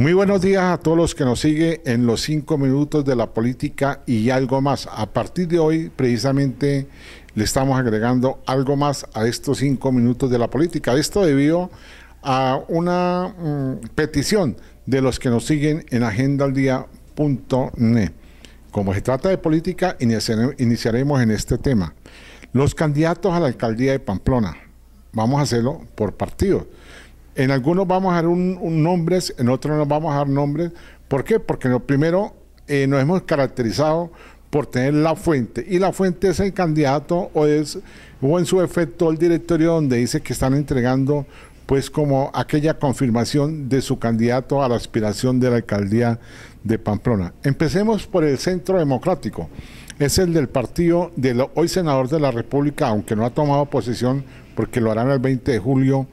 Muy buenos días a todos los que nos siguen en los cinco minutos de la política y algo más. A partir de hoy, precisamente, le estamos agregando algo más a estos cinco minutos de la política. Esto debido a una mm, petición de los que nos siguen en agendaldía.net. Como se trata de política, iniciaremos en este tema. Los candidatos a la alcaldía de Pamplona. Vamos a hacerlo por partido. En algunos vamos a dar un, nombres, en otros no vamos a dar nombres. ¿Por qué? Porque lo primero eh, nos hemos caracterizado por tener la fuente. Y la fuente es el candidato o es o en su efecto el directorio donde dice que están entregando pues como aquella confirmación de su candidato a la aspiración de la alcaldía de Pamplona. Empecemos por el Centro Democrático. Es el del partido del hoy senador de la República, aunque no ha tomado posición porque lo harán el 20 de julio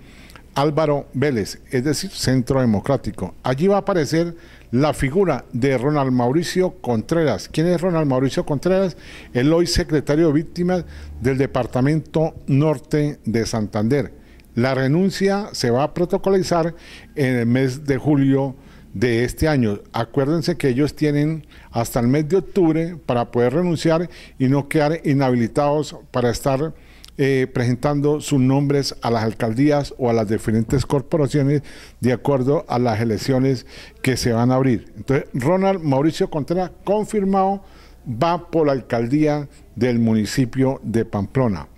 Álvaro Vélez, es decir, Centro Democrático. Allí va a aparecer la figura de Ronald Mauricio Contreras. ¿Quién es Ronald Mauricio Contreras? El hoy secretario de Víctimas del Departamento Norte de Santander. La renuncia se va a protocolizar en el mes de julio de este año. Acuérdense que ellos tienen hasta el mes de octubre para poder renunciar y no quedar inhabilitados para estar eh, presentando sus nombres a las alcaldías o a las diferentes corporaciones de acuerdo a las elecciones que se van a abrir. Entonces, Ronald Mauricio Contreras, confirmado, va por la alcaldía del municipio de Pamplona.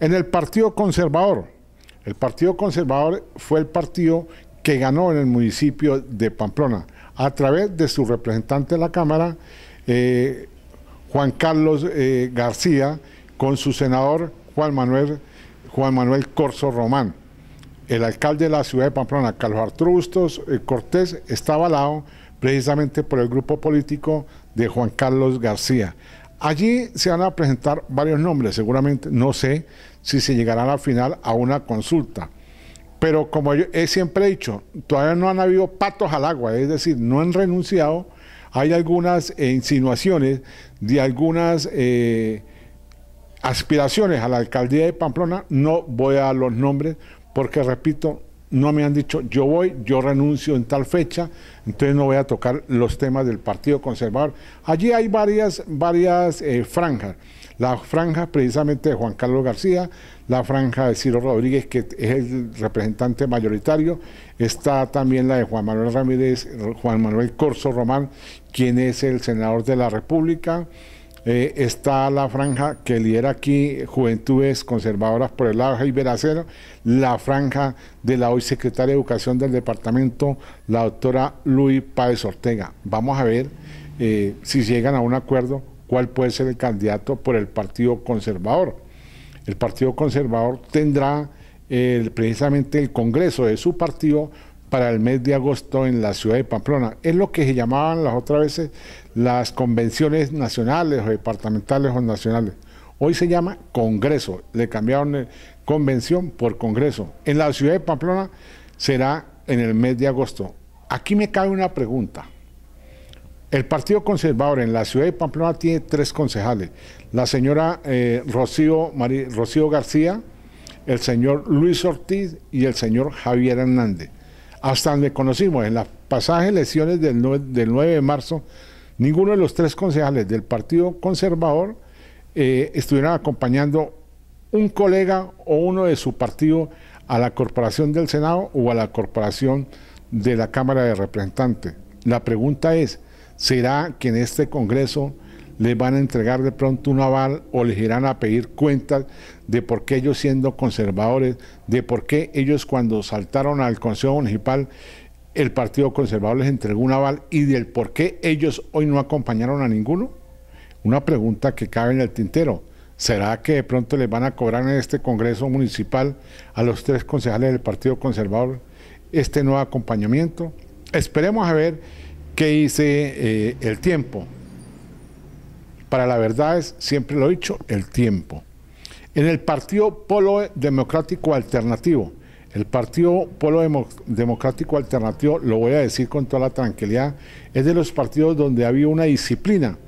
En el Partido Conservador, el Partido Conservador fue el partido que ganó en el municipio de Pamplona a través de su representante en la Cámara, eh, Juan Carlos eh, García, con su senador Juan Manuel, Juan Manuel Corso Román. El alcalde de la ciudad de Pamplona, Carlos Arturo Bustos eh, Cortés, está avalado precisamente por el grupo político de Juan Carlos García. Allí se van a presentar varios nombres, seguramente, no sé si se llegarán al final a una consulta. Pero como yo he siempre dicho, todavía no han habido patos al agua, es decir, no han renunciado. Hay algunas eh, insinuaciones de algunas eh, aspiraciones a la alcaldía de Pamplona, no voy a los nombres porque, repito, no me han dicho yo voy, yo renuncio en tal fecha, entonces no voy a tocar los temas del Partido Conservador. Allí hay varias, varias eh, franjas. La franja precisamente de Juan Carlos García, la franja de Ciro Rodríguez, que es el representante mayoritario, está también la de Juan Manuel Ramírez, Juan Manuel Corso Román, quien es el senador de la República, eh, está la franja que lidera aquí Juventudes Conservadoras por el lado Jaime Acero, la franja de la hoy secretaria de Educación del departamento, la doctora Luis Páez Ortega. Vamos a ver eh, si llegan a un acuerdo cuál puede ser el candidato por el Partido Conservador. El Partido Conservador tendrá eh, precisamente el Congreso de su partido para el mes de agosto en la ciudad de Pamplona. Es lo que se llamaban las otras veces las convenciones nacionales o departamentales o nacionales. Hoy se llama Congreso, le cambiaron convención por Congreso. En la ciudad de Pamplona será en el mes de agosto. Aquí me cabe una pregunta. El Partido Conservador en la ciudad de Pamplona tiene tres concejales. La señora eh, Rocío García, el señor Luis Ortiz y el señor Javier Hernández. Hasta donde conocimos, en las pasadas elecciones del 9, de marzo, ninguno de los tres concejales del Partido Conservador estuviera eh, estuvieron acompañando un colega o uno de su partido a la corporación del Senado o a la corporación de la Cámara de Representantes. La pregunta es, ¿será que en este Congreso les van a entregar de pronto un aval o les irán a pedir cuentas de por qué ellos siendo conservadores, de por qué ellos cuando saltaron al Consejo Municipal, el Partido Conservador les entregó un aval y del por qué ellos hoy no acompañaron a ninguno. Una pregunta que cabe en el tintero. ¿Será que de pronto les van a cobrar en este Congreso Municipal a los tres concejales del Partido Conservador este nuevo acompañamiento? Esperemos a ver qué dice eh, el tiempo para la verdad es, siempre lo he dicho, el tiempo. En el Partido Polo Democrático Alternativo, el Partido Polo Democrático Alternativo, lo voy a decir con toda la tranquilidad, es de los partidos donde había una disciplina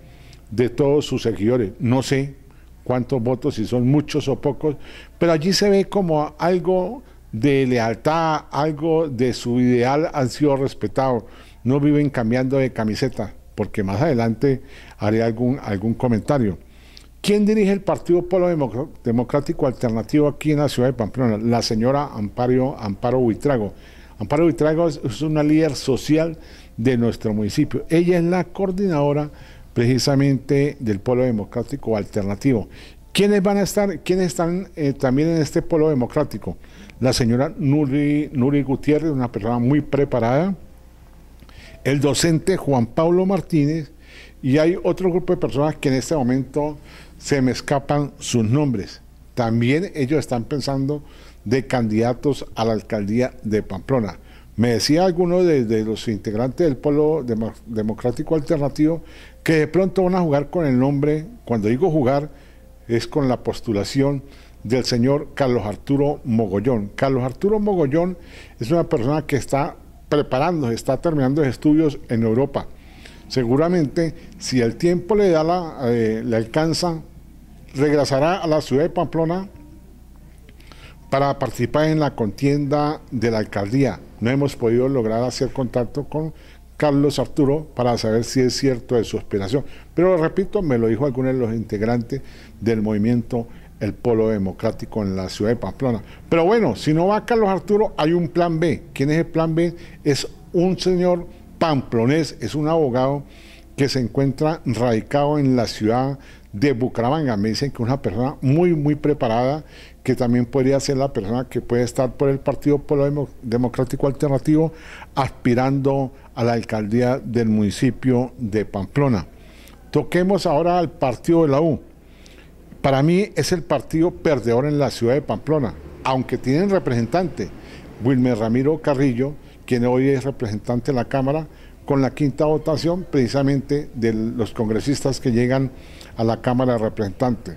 de todos sus seguidores. No sé cuántos votos, si son muchos o pocos, pero allí se ve como algo de lealtad, algo de su ideal han sido respetados. No viven cambiando de camiseta porque más adelante haré algún, algún comentario. ¿Quién dirige el Partido Polo Democrático Alternativo aquí en la ciudad de Pamplona? La señora Amparo, Amparo Buitrago. Amparo Buitrago es, una líder social de nuestro municipio. Ella es la coordinadora precisamente del Polo Democrático Alternativo. ¿Quiénes van a estar? ¿Quiénes están eh, también en este Polo Democrático? La señora Nuri, Nuri Gutiérrez, una persona muy preparada, el docente Juan Pablo Martínez y hay otro grupo de personas que en este momento se me escapan sus nombres. También ellos están pensando de candidatos a la alcaldía de Pamplona. Me decía alguno de, los integrantes del pueblo Democrático Alternativo que de pronto van a jugar con el nombre, cuando digo jugar, es con la postulación del señor Carlos Arturo Mogollón. Carlos Arturo Mogollón es una persona que está preparándose, está terminando sus estudios en Europa. Seguramente, si el tiempo le da la, eh, le alcanza, regresará a la ciudad de Pamplona para participar en la contienda de la alcaldía. No hemos podido lograr hacer contacto con Carlos Arturo para saber si es cierto de su aspiración. Pero lo repito, me lo dijo alguno de los integrantes del movimiento el polo democrático en la ciudad de Pamplona. Pero bueno, si no va Carlos Arturo, hay un plan B. ¿Quién es el plan B? Es un señor pamplonés, es un abogado que se encuentra radicado en la ciudad de Bucaramanga. Me dicen que es una persona muy, muy preparada, que también podría ser la persona que puede estar por el Partido Polo Democrático Alternativo aspirando a la alcaldía del municipio de Pamplona. Toquemos ahora al partido de la U. Para mí es el partido perdedor en la ciudad de Pamplona, aunque tienen representante Wilmer Ramiro Carrillo, quien hoy es representante de la Cámara, con la quinta votación precisamente de los congresistas que llegan a la Cámara de Representantes.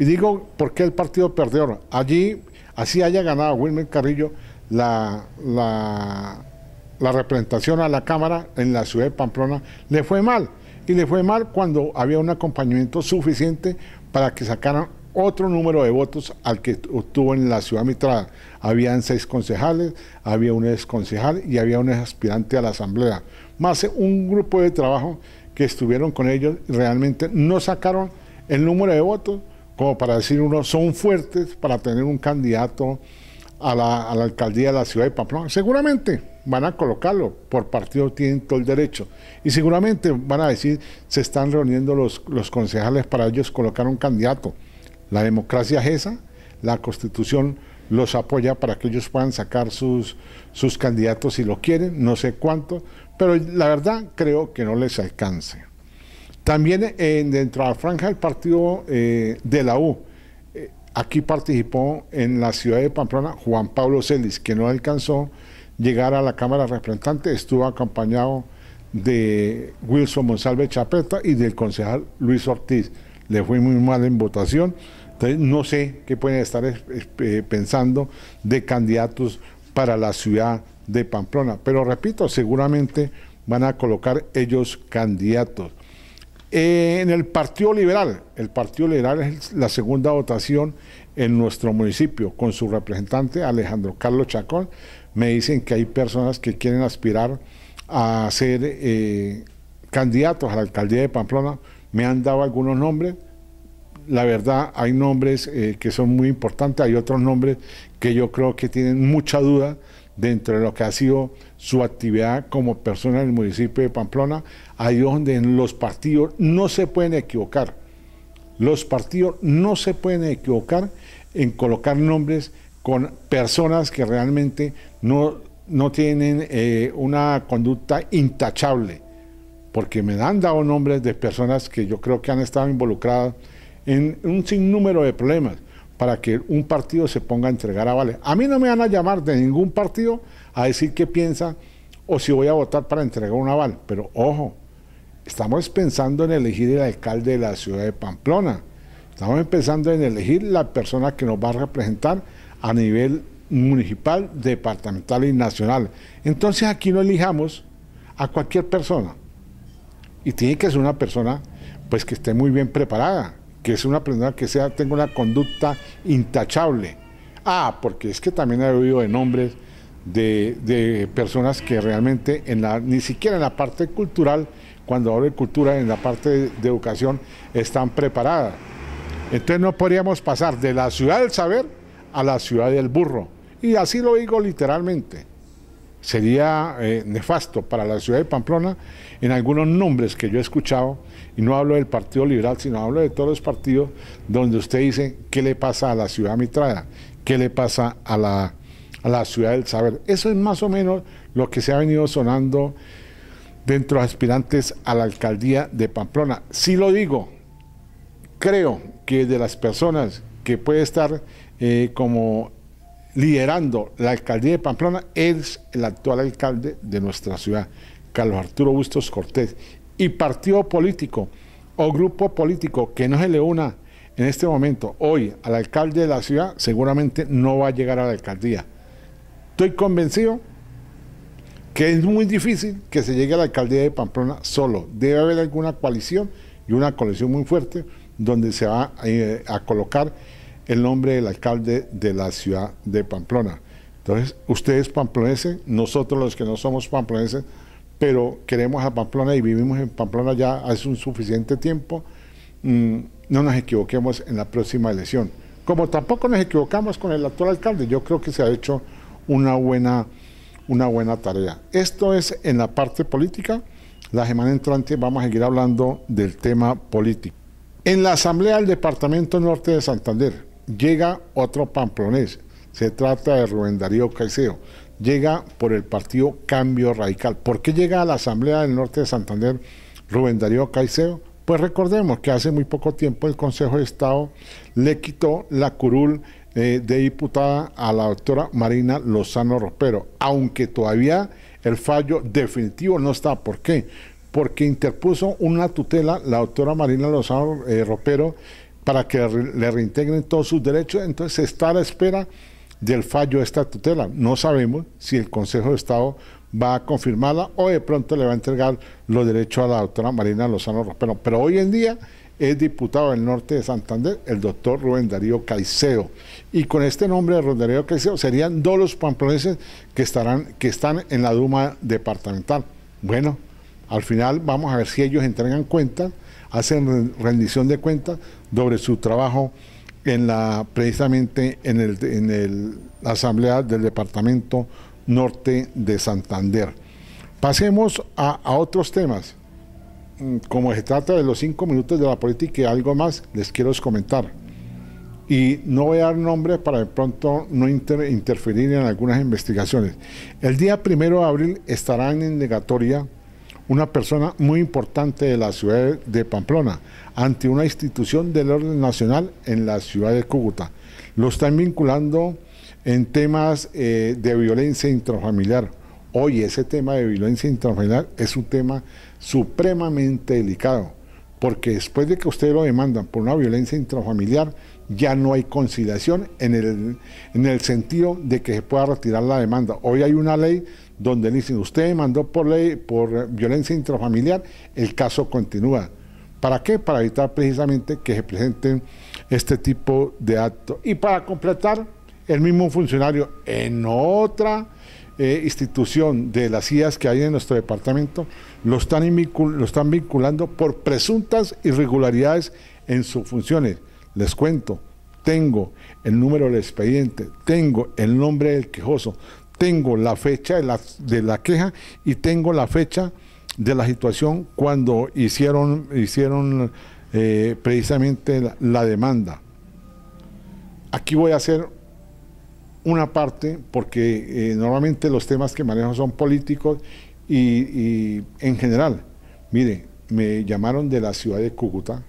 Y digo, ¿por qué el partido perdedor? Allí, así haya ganado Wilmer Carrillo la, la, la representación a la Cámara en la ciudad de Pamplona, le fue mal. Y le fue mal cuando había un acompañamiento suficiente para que sacaran otro número de votos al que obtuvo en la ciudad mitral. Habían seis concejales, había un ex concejal y había un aspirante a la asamblea. Más un grupo de trabajo que estuvieron con ellos realmente no sacaron el número de votos como para decir uno, son fuertes para tener un candidato a la, a la alcaldía de la ciudad de Pamplona. Seguramente, van a colocarlo, por partido tienen todo el derecho. Y seguramente van a decir, se están reuniendo los, los concejales para ellos colocar un candidato. La democracia es esa, la constitución los apoya para que ellos puedan sacar sus, sus candidatos si lo quieren, no sé cuánto, pero la verdad creo que no les alcance. También dentro de la franja del partido eh, de la U, eh, aquí participó en la ciudad de Pamplona Juan Pablo Celis, que no alcanzó llegar a la Cámara representante estuvo acompañado de Wilson Monsalve Chapeta y del concejal Luis Ortiz. Le fue muy mal en votación, entonces no sé qué pueden estar eh, pensando de candidatos para la ciudad de Pamplona. Pero repito, seguramente van a colocar ellos candidatos. Eh, en el Partido Liberal, el Partido Liberal es la segunda votación en nuestro municipio, con su representante Alejandro Carlos Chacón, me dicen que hay personas que quieren aspirar a ser eh, candidatos a la alcaldía de Pamplona. Me han dado algunos nombres. La verdad, hay nombres eh, que son muy importantes, hay otros nombres que yo creo que tienen mucha duda dentro de lo que ha sido su actividad como persona en el municipio de Pamplona, hay donde los partidos no se pueden equivocar. Los partidos no se pueden equivocar en colocar nombres con personas que realmente no, no tienen eh, una conducta intachable, porque me han dado nombres de personas que yo creo que han estado involucradas en un sinnúmero de problemas para que un partido se ponga a entregar avales. A mí no me van a llamar de ningún partido a decir qué piensa o si voy a votar para entregar un aval, pero ojo, estamos pensando en elegir el alcalde de la ciudad de Pamplona, estamos pensando en elegir la persona que nos va a representar a nivel municipal, departamental y nacional. Entonces aquí no elijamos a cualquier persona. Y tiene que ser una persona pues que esté muy bien preparada, que es una persona que sea, tenga una conducta intachable. Ah, porque es que también he oído de nombres de, personas que realmente en la, ni siquiera en la parte cultural, cuando hablo de cultura, en la parte de educación, están preparadas. Entonces no podríamos pasar de la ciudad del saber a la ciudad del burro. Y así lo digo literalmente. Sería eh, nefasto para la ciudad de Pamplona en algunos nombres que yo he escuchado, y no hablo del Partido Liberal, sino hablo de todos los partidos donde usted dice qué le pasa a la ciudad mitrada, qué le pasa a la, a la ciudad del saber. Eso es más o menos lo que se ha venido sonando dentro de aspirantes a la alcaldía de Pamplona. Si lo digo, creo que de las personas que puede estar eh, como liderando la alcaldía de Pamplona, es el actual alcalde de nuestra ciudad, Carlos Arturo Bustos Cortés. Y partido político o grupo político que no se le una en este momento, hoy, al alcalde de la ciudad, seguramente no va a llegar a la alcaldía. Estoy convencido que es muy difícil que se llegue a la alcaldía de Pamplona solo. Debe haber alguna coalición y una coalición muy fuerte donde se va eh, a colocar el nombre del alcalde de la ciudad de Pamplona. Entonces, ustedes pamploneses, nosotros los que no somos pamploneses, pero queremos a Pamplona y vivimos en Pamplona ya hace un suficiente tiempo, mm, no nos equivoquemos en la próxima elección. Como tampoco nos equivocamos con el actual alcalde, yo creo que se ha hecho una buena, una buena tarea. Esto es en la parte política. La semana entrante vamos a seguir hablando del tema político. En la Asamblea del Departamento Norte de Santander, llega otro pamplonés, se trata de Rubén Darío Caicedo, llega por el partido Cambio Radical. ¿Por qué llega a la Asamblea del Norte de Santander Rubén Darío Caicedo? Pues recordemos que hace muy poco tiempo el Consejo de Estado le quitó la curul eh, de diputada a la doctora Marina Lozano Ropero, aunque todavía el fallo definitivo no está. ¿Por qué? Porque interpuso una tutela la doctora Marina Lozano eh, Ropero para que le reintegren todos sus derechos. Entonces está a la espera del fallo de esta tutela. No sabemos si el Consejo de Estado va a confirmarla o de pronto le va a entregar los derechos a la doctora Marina Lozano Rospero. Pero hoy en día es diputado del norte de Santander, el doctor Rubén Darío Caicedo. Y con este nombre de Rubén Darío Caicedo serían dos los pamploneses que, estarán, que están en la Duma departamental. Bueno, al final vamos a ver si ellos entregan cuenta hacen rendición de cuentas sobre su trabajo en la, precisamente en, en la Asamblea del Departamento Norte de Santander. Pasemos a, otros temas. Mm, como se trata de los cinco minutos de la política y algo más, les quiero comentar. Y no voy a dar nombres para de pronto no interferir en algunas investigaciones. El día primero de abril estarán en negatoria una persona muy importante de la ciudad de Pamplona, ante una institución del orden nacional en la ciudad de Cúcuta. Lo están vinculando en temas eh, de violencia intrafamiliar. Hoy ese tema de violencia intrafamiliar es un tema supremamente delicado, porque después de que ustedes lo demandan por una violencia intrafamiliar, ya no hay conciliación en el, en el sentido de que se pueda retirar la demanda. Hoy hay una ley donde dicen, usted mandó por ley, por violencia intrafamiliar, el caso continúa. ¿Para qué? Para evitar precisamente que se presenten este tipo de actos. Y para completar, el mismo funcionario en otra eh, institución de las IAS que hay en nuestro departamento están, lo están vinculando por presuntas irregularidades en sus funciones. Les cuento, tengo el número del expediente, tengo el nombre del quejoso, tengo la fecha de la, queja y tengo la fecha de la situación cuando hicieron, hicieron eh, precisamente la, demanda. Aquí voy a hacer una parte porque eh, normalmente los temas que manejo son políticos y, en general. Mire, me llamaron de la ciudad de Cúcuta.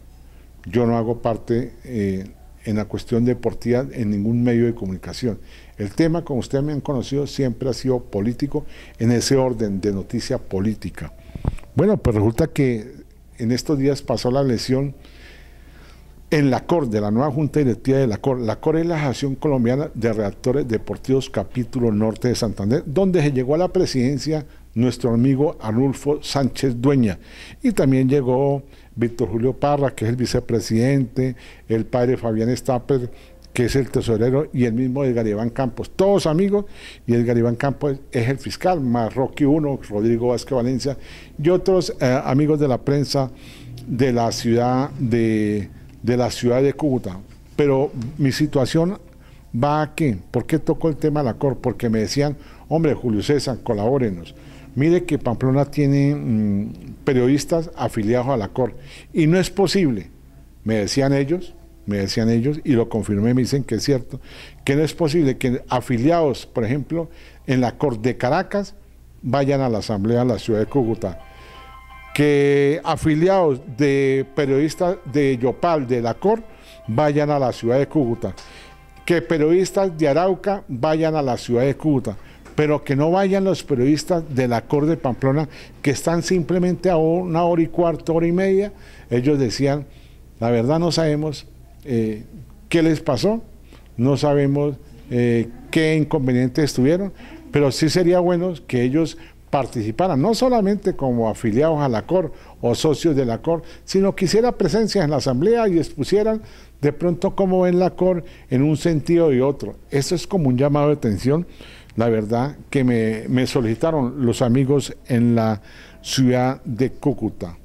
Yo no hago parte eh, en la cuestión deportiva en ningún medio de comunicación. El tema, como ustedes me han conocido, siempre ha sido político en ese orden de noticia política. Bueno, pues resulta que en estos días pasó la lesión en la COR, de la nueva Junta Directiva de la COR. La COR es la Asociación Colombiana de Reactores Deportivos Capítulo Norte de Santander, donde se llegó a la presidencia nuestro amigo Arnulfo Sánchez Dueña. Y también llegó Víctor Julio Parra, que es el vicepresidente, el padre Fabián Stapper, que es el tesorero, y el mismo Edgar Iván Campos, todos amigos, y el Garibán Campos es el fiscal, más Rocky Uno, Rodrigo Vázquez Valencia, y otros eh, amigos de la prensa de la ciudad de, la ciudad de Cúcuta. Pero mi situación va a qué? ¿Por qué tocó el tema de la COR? Porque me decían, hombre, Julio César, colabórenos. Mire que Pamplona tiene mm, periodistas afiliados a la COR y no es posible, me decían ellos, me decían ellos, y lo confirmé, me dicen que es cierto, que no es posible que afiliados, por ejemplo, en la Corte de Caracas, vayan a la Asamblea de la Ciudad de Cúcuta, que afiliados de periodistas de Yopal, de la Corte vayan a la Ciudad de Cúcuta, que periodistas de Arauca vayan a la Ciudad de Cúcuta, pero que no vayan los periodistas de la Corte de Pamplona, que están simplemente a una hora y cuarto, hora y media, ellos decían, la verdad no sabemos eh, qué les pasó, no sabemos eh, qué inconvenientes tuvieron, pero sí sería bueno que ellos participaran, no solamente como afiliados a la COR o socios de la COR, sino que hicieran presencia en la asamblea y expusieran de pronto cómo ven la COR en un sentido y otro. Eso es como un llamado de atención, la verdad, que me, me solicitaron los amigos en la ciudad de Cúcuta.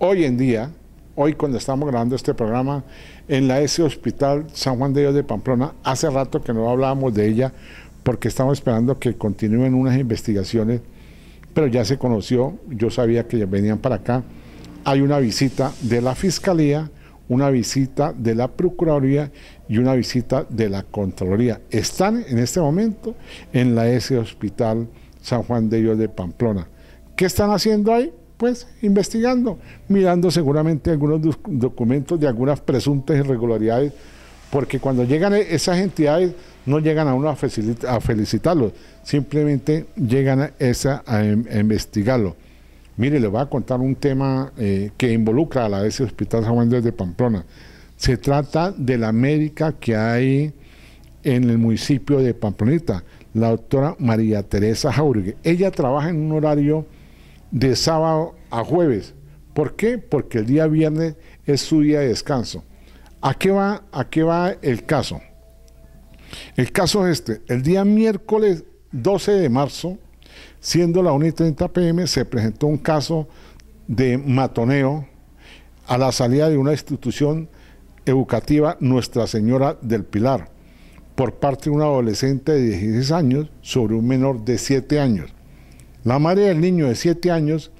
Hoy en día, hoy cuando estamos grabando este programa, en la S Hospital San Juan de Dios de Pamplona. Hace rato que no hablábamos de ella porque estamos esperando que continúen unas investigaciones, pero ya se conoció, yo sabía que venían para acá. Hay una visita de la Fiscalía, una visita de la Procuraduría y una visita de la Contraloría. Están en este momento en la S Hospital San Juan de Dios de Pamplona. ¿Qué están haciendo ahí? pues investigando, mirando seguramente algunos documentos de algunas presuntas irregularidades, porque cuando llegan e-, esas entidades no llegan a uno a, felicitarlos felicitarlo, simplemente llegan a, esa, em-, a, investigarlo. Mire, le voy a contar un tema eh, que involucra a la vez Hospital San Juan de Pamplona. Se trata de la médica que hay en el municipio de Pamplonita, la doctora María Teresa Jauregui. Ella trabaja en un horario de sábado a jueves. ¿Por qué? Porque el día viernes es su día de descanso. ¿A qué va, a qué va el caso? El caso es este. El día miércoles 12 de marzo, siendo la 1 y 30 pm, se presentó un caso de matoneo a la salida de una institución educativa Nuestra Señora del Pilar por parte de un adolescente de 16 años sobre un menor de 7 años. La madre del niño de 7 años,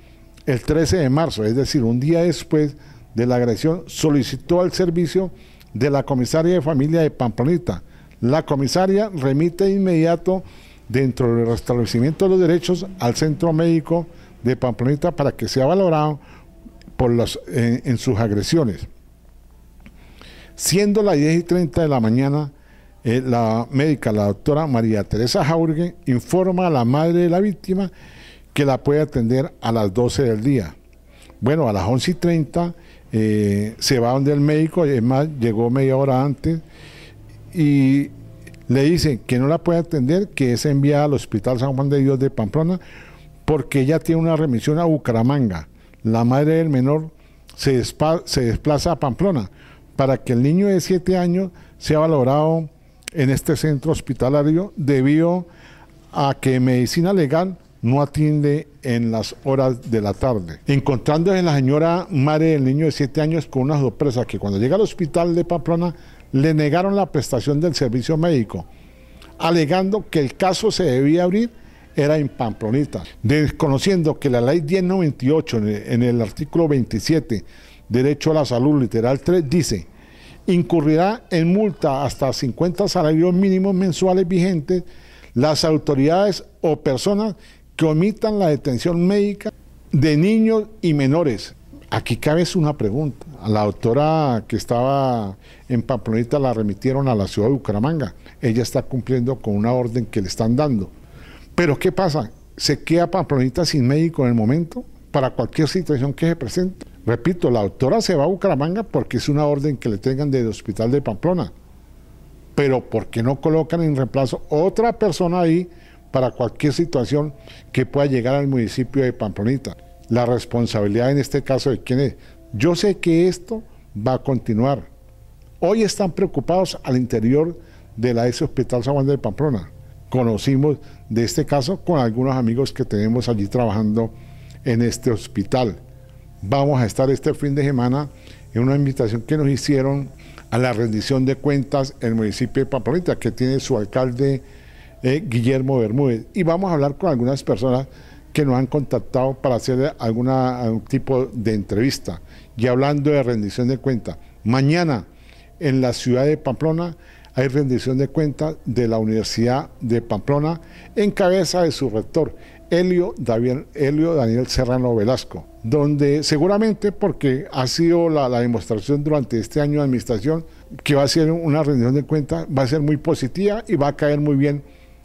el 13 de marzo, es decir, un día después de la agresión, solicitó al servicio de la comisaria de familia de Pamplonita. La comisaria remite inmediato dentro del restablecimiento de los derechos al centro médico de Pamplonita para que sea valorado por los, eh, en, sus agresiones. Siendo las 10 y 30 de la mañana, eh, la médica, la doctora María Teresa Jaurgue, informa a la madre de la víctima que la puede atender a las 12 del día. Bueno, a las 11 y 30 eh, se va donde el médico, es más, llegó media hora antes y le dice que no la puede atender, que es enviada al Hospital San Juan de Dios de Pamplona porque ella tiene una remisión a Bucaramanga. La madre del menor se, se desplaza a Pamplona para que el niño de 7 años sea valorado en este centro hospitalario debido a que medicina legal no atiende en las horas de la tarde. Encontrándose en la señora madre del niño de 7 años con una sorpresa que cuando llega al hospital de Pamplona le negaron la prestación del servicio médico, alegando que el caso se debía abrir era en Pamplonita, desconociendo que la ley 1098 en el artículo 27, derecho a la salud literal 3, dice incurrirá en multa hasta 50 salarios mínimos mensuales vigentes las autoridades o personas que omitan la detención médica de niños y menores. Aquí cabe una pregunta. A la doctora que estaba en Pamplonita la remitieron a la ciudad de Bucaramanga. Ella está cumpliendo con una orden que le están dando. Pero ¿qué pasa? ¿Se queda Pamplonita sin médico en el momento para cualquier situación que se presente? Repito, la autora se va a Bucaramanga porque es una orden que le tengan del hospital de Pamplona. Pero porque no colocan en reemplazo otra persona ahí para cualquier situación que pueda llegar al municipio de Pamplonita? La responsabilidad en este caso de quién es. Yo sé que esto va a continuar. Hoy están preocupados al interior de la ex Hospital San Juan de Pamplona. Conocimos de este caso con algunos amigos que tenemos allí trabajando en este hospital vamos a estar este fin de semana en una invitación que nos hicieron a la rendición de cuentas en el municipio de Pamplona que tiene su alcalde eh, Guillermo Bermúdez. Y vamos a hablar con algunas personas que nos han contactado para hacer algún tipo de entrevista. Y hablando de rendición de cuentas, mañana en la ciudad de Pamplona hay rendición de cuentas de la Universidad de Pamplona en cabeza de su rector, Helio, Daniel Serrano Velasco donde seguramente, porque ha sido la, demostración durante este año de administración, que va a ser una rendición de cuentas, va a ser muy positiva y va a caer muy bien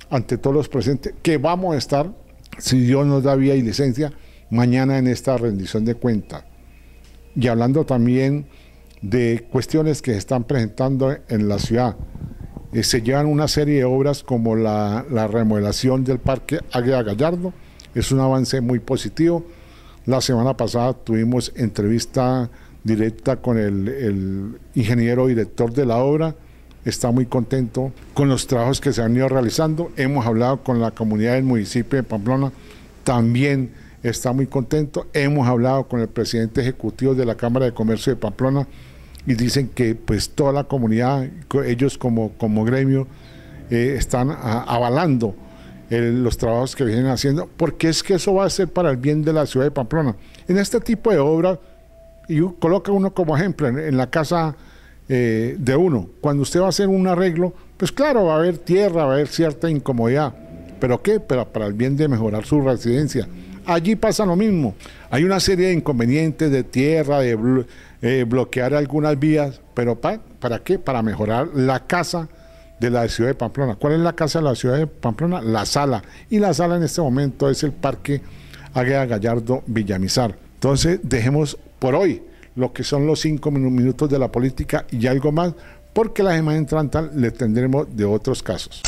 ante todos los presentes, que vamos a estar, si Dios nos da vía y licencia, mañana en esta rendición de cuentas. Y hablando también de cuestiones que se están presentando en la ciudad, eh, se llevan una serie de obras como la, la remodelación del Parque Águeda Gallardo, es un avance muy positivo, la semana pasada tuvimos entrevista directa con el, ingeniero director de la obra, está muy contento con los trabajos que se han ido realizando. Hemos hablado con la comunidad del municipio de Pamplona, también está muy contento. Hemos hablado con el presidente ejecutivo de la Cámara de Comercio de Pamplona y dicen que pues toda la comunidad, ellos como, como gremio, eh, están avalando los trabajos que vienen haciendo, porque es que eso va a ser para el bien de la ciudad de Pamplona. En este tipo de obras, y coloca uno como ejemplo, en, la casa eh, de uno, cuando usted va a hacer un arreglo, pues claro, va a haber tierra, va a haber cierta incomodidad, pero ¿qué? Pero para el bien de mejorar su residencia. Allí pasa lo mismo, hay una serie de inconvenientes de tierra, de eh, bloquear algunas vías, pero pa ¿para qué? Para mejorar la casa de la ciudad de Pamplona. ¿Cuál es la casa de la ciudad de Pamplona? La sala. Y la sala en este momento es el Parque Águeda Gallardo Villamizar. Entonces, dejemos por hoy lo que son los cinco minutos de la política y algo más, porque la semana entrante le tendremos de otros casos.